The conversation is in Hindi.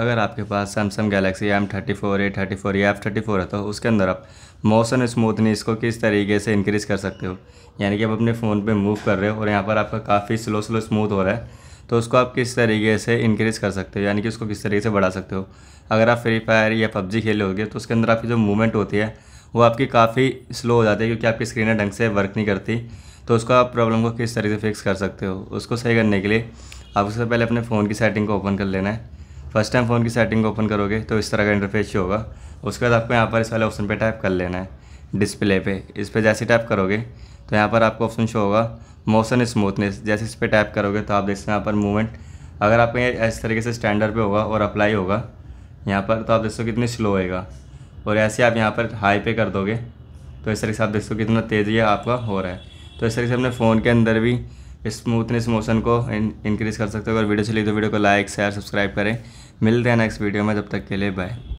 अगर आपके पास Samsung Galaxy M thirty four A thirty four या एफ थर्टी फोर है तो उसके अंदर आप मोशन स्मूथनेस को किस तरीके से इंक्रीज़ कर सकते हो यानी कि आप अपने फ़ोन पे मूव कर रहे हो और यहाँ पर आपका काफ़ी स्लो स्लो स्मूथ हो रहा है तो उसको आप किस तरीके से इंक्रीज़ कर सकते हो यानी कि उसको किस तरीके से बढ़ा सकते हो अगर आप फ्री फायर या पबजी खेलोगे तो उसके अंदर आपकी जो मूवमेंट होती है वो आपकी काफ़ी स्लो हो जाती है क्योंकि आपकी स्क्रीन ढंग से वर्क नहीं करती तो उसको आप प्रॉब्लम को किस तरीके से फिक्स कर सकते हो उसको सही करने के लिए आप उससे पहले अपने फ़ोन की सेटिंग को ओपन कर लेना है फर्स्ट टाइम फ़ोन की सेटिंग को ओपन करोगे तो इस तरह का इंटरफेस शो होगा उसके बाद आपको यहाँ पर इस वाले ऑप्शन पे टैप कर लेना है डिस्प्ले पे इस पर जैसे टैप करोगे तो यहाँ पर आपको ऑप्शन शो होगा मोशन स्मूथनेस जैसे इस पर टैप करोगे तो आप देख सकते हैं यहाँ पर मूवमेंट अगर आपके इस तरीके से स्टैंडर्ड पर होगा और अप्लाई होगा यहाँ पर तो आप देख सो कितनी स्लो होएगा और ऐसे आप यहाँ पर हाई पे कर दोगे तो इस तरीके से आप देख सको कितना तेज़ी आपका हो रहा है तो इस तरीके से अपने फ़ोन के अंदर भी स्मूथनेस मोशन को इंक्रीज़ कर सकते हो अगर वीडियो चली तो वीडियो को लाइक शेयर सब्सक्राइब करें मिलते हैं नेक्स्ट वीडियो में जब तक के लिए बाय